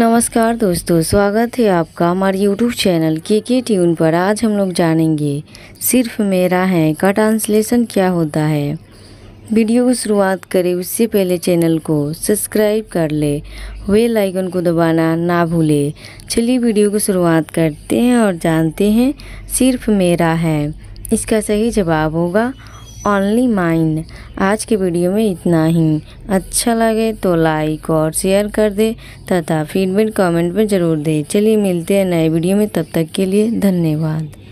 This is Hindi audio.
नमस्कार दोस्तों स्वागत है आपका हमारे YouTube चैनल के के ट्यून पर आज हम लोग जानेंगे सिर्फ मेरा है का ट्रांसलेशन क्या होता है वीडियो को शुरुआत करें उससे पहले चैनल को सब्सक्राइब कर ले वेल आइकन को दबाना ना भूले चलिए वीडियो को शुरुआत करते हैं और जानते हैं सिर्फ मेरा है इसका सही जवाब होगा ओनली माइन आज के वीडियो में इतना ही अच्छा लगे तो लाइक और शेयर कर दे तथा फीडबैक कमेंट में ज़रूर दे चलिए मिलते हैं नए वीडियो में तब तक के लिए धन्यवाद